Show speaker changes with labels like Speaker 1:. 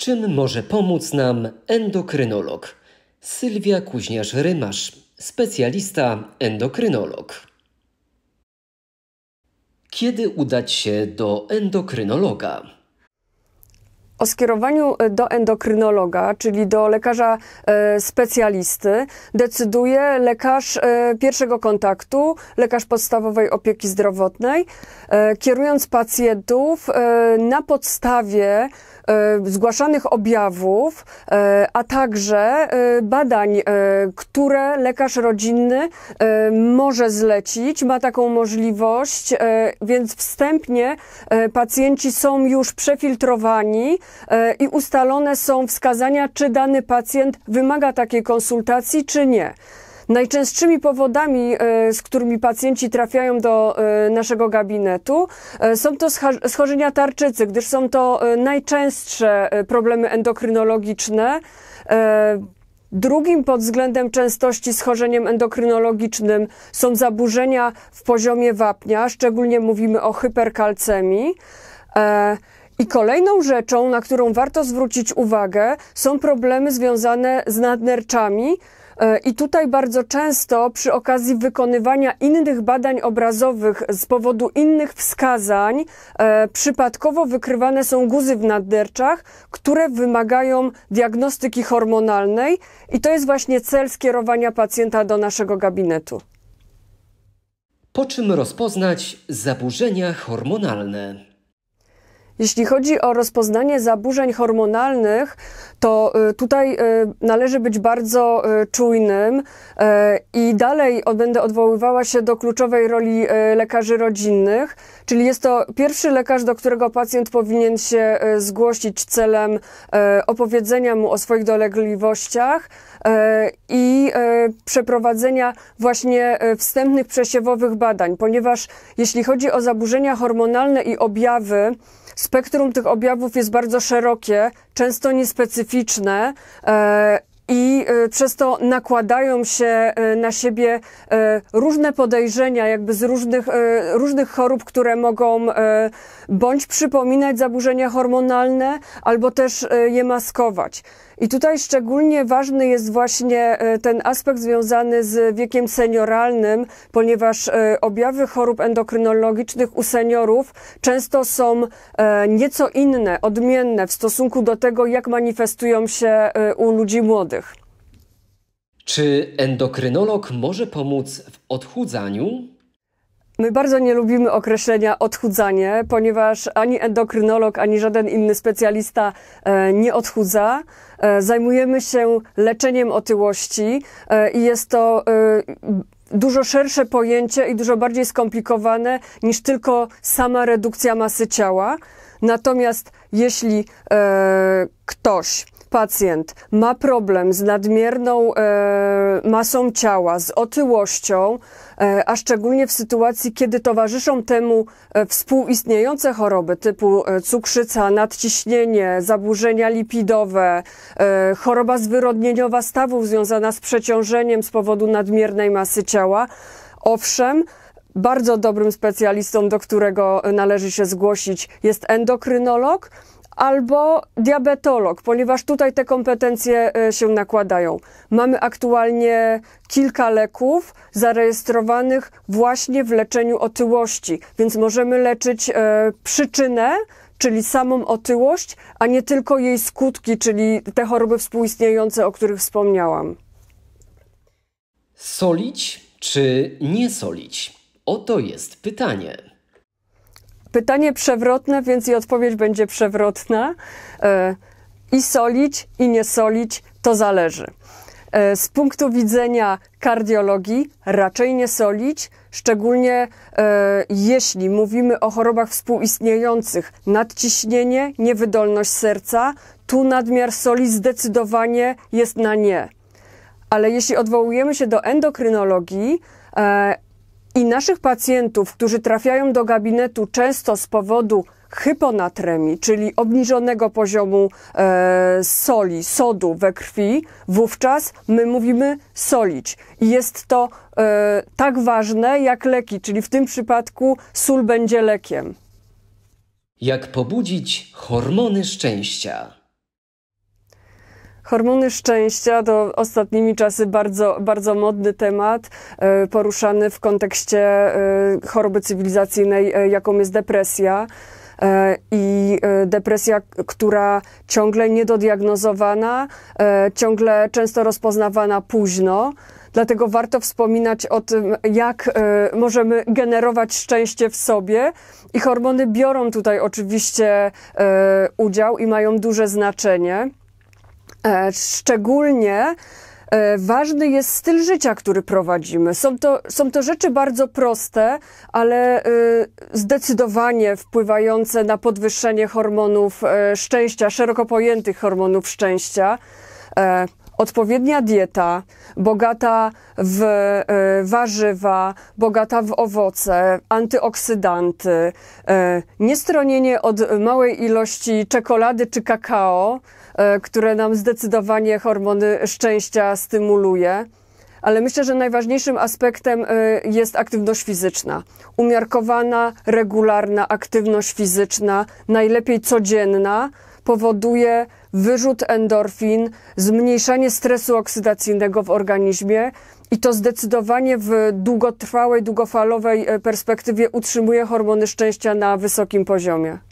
Speaker 1: czym może pomóc nam endokrynolog? Sylwia Kuźniarz-Rymasz, specjalista endokrynolog. Kiedy udać się do endokrynologa? O skierowaniu e, do endokrynologa, czyli do lekarza e, specjalisty, decyduje lekarz e, pierwszego kontaktu, lekarz podstawowej opieki zdrowotnej, kierując pacjentów na podstawie E, zgłaszanych objawów, e, a także e, badań, które lekarz rodzinny może zlecić, ma taką możliwość, więc wstępnie pacjenci są już przefiltrowani i ustalone są wskazania, czy dany pacjent wymaga takiej konsultacji, czy nie. Najczęstszymi powodami, e, z którymi pacjenci trafiają do e, naszego gabinetu, e, są to schorzenia tarczycy, gdyż są to najczęstsze problemy endokrynologiczne. Drugim pod względem częstości schorzeniem endokrynologicznym są zaburzenia w poziomie wapnia, szczególnie mówimy o hyperkalcemii. I kolejną rzeczą, na którą warto zwrócić uwagę, są problemy związane z nadnerczami, E, I tutaj bardzo często przy okazji wykonywania innych badań obrazowych z powodu innych wskazań e, przypadkowo wykrywane są guzy w nadderczach, które wymagają diagnostyki hormonalnej i to jest właśnie cel skierowania pacjenta do naszego gabinetu. Po czym rozpoznać zaburzenia hormonalne? Jeśli chodzi o rozpoznanie zaburzeń hormonalnych, to y, tutaj y, należy być bardzo y, czujnym i dalej będę odwoływała się do kluczowej roli lekarzy rodzinnych, czyli jest to pierwszy lekarz, do którego pacjent powinien się zgłosić celem opowiedzenia mu o swoich dolegliwościach i przeprowadzenia właśnie wstępnych przesiewowych badań, ponieważ jeśli chodzi o zaburzenia hormonalne i objawy, Spektrum tych objawów jest bardzo szerokie, często niespecyficzne e, i e, przez to nakładają się e, na siebie różne podejrzenia, jakby z różnych, różnych chorób, które mogą bądź przypominać zaburzenia hormonalne, albo też je maskować. I tutaj szczególnie ważny jest właśnie e, ten aspekt związany z wiekiem senioralnym, ponieważ e, objawy chorób endokrynologicznych u seniorów często są e, nieco inne, odmienne w stosunku do tego, jak manifestują się u ludzi młodych. Czy endokrynolog może pomóc w odchudzaniu? My bardzo nie lubimy określenia odchudzanie, ponieważ ani endokrynolog, ani żaden inny specjalista e, nie odchudza. E, zajmujemy się leczeniem otyłości e, i jest to dużo szersze pojęcie i dużo bardziej skomplikowane niż tylko sama redukcja masy ciała. Natomiast jeśli e, ktoś, pacjent ma problem z nadmierną e, masą ciała, z otyłością, e, a szczególnie w sytuacji, kiedy towarzyszą temu e, współistniejące choroby typu e, cukrzyca, nadciśnienie, zaburzenia lipidowe, e, choroba zwyrodnieniowa stawów związana z przeciążeniem z powodu nadmiernej masy ciała, owszem, bardzo dobrym specjalistą, do którego należy się zgłosić, jest endokrynolog albo diabetolog, ponieważ tutaj te kompetencje e, się nakładają. Mamy aktualnie kilka leków zarejestrowanych właśnie w leczeniu otyłości, więc możemy leczyć e, przyczynę, czyli samą otyłość, a nie tylko jej skutki, czyli te choroby współistniejące, o których wspomniałam. Solić czy nie solić? Oto jest pytanie. Pytanie przewrotne, więc i odpowiedź będzie przewrotna. E, I solić, i nie solić, to zależy. E, z punktu widzenia kardiologii raczej nie solić, szczególnie e, jeśli mówimy o chorobach współistniejących. Nadciśnienie, niewydolność serca, tu nadmiar soli zdecydowanie jest na nie. Ale jeśli odwołujemy się do endokrynologii, e, i naszych pacjentów, którzy trafiają do gabinetu często z powodu hyponatremii, czyli obniżonego poziomu e, soli, sodu we krwi, wówczas my mówimy solić. I jest to e, tak ważne jak leki, czyli w tym przypadku sól będzie lekiem. Jak pobudzić hormony szczęścia? Hormony szczęścia to ostatnimi czasy bardzo, bardzo modny temat, e, poruszany w kontekście e, choroby cywilizacyjnej, e, jaką jest depresja i depresja, która ciągle niedodiagnozowana, ciągle często rozpoznawana późno. Dlatego warto wspominać o tym, jak możemy generować szczęście w sobie. I hormony biorą tutaj oczywiście udział i mają duże znaczenie. E, szczególnie e, ważny jest styl życia, który prowadzimy. Są to, są to rzeczy bardzo proste, ale e, zdecydowanie wpływające na podwyższenie hormonów szczęścia, szeroko pojętych hormonów szczęścia Odpowiednia dieta, bogata w e, warzywa, bogata w owoce, antyoksydanty, e, niestronienie od małej ilości czekolady czy kakao, e, które nam zdecydowanie hormony szczęścia stymuluje ale myślę, że najważniejszym aspektem jest aktywność fizyczna. Umiarkowana, regularna aktywność fizyczna, najlepiej codzienna, powoduje wyrzut endorfin, zmniejszenie stresu oksydacyjnego w organizmie i to zdecydowanie w długotrwałej, długofalowej e, perspektywie utrzymuje hormony szczęścia na wysokim poziomie.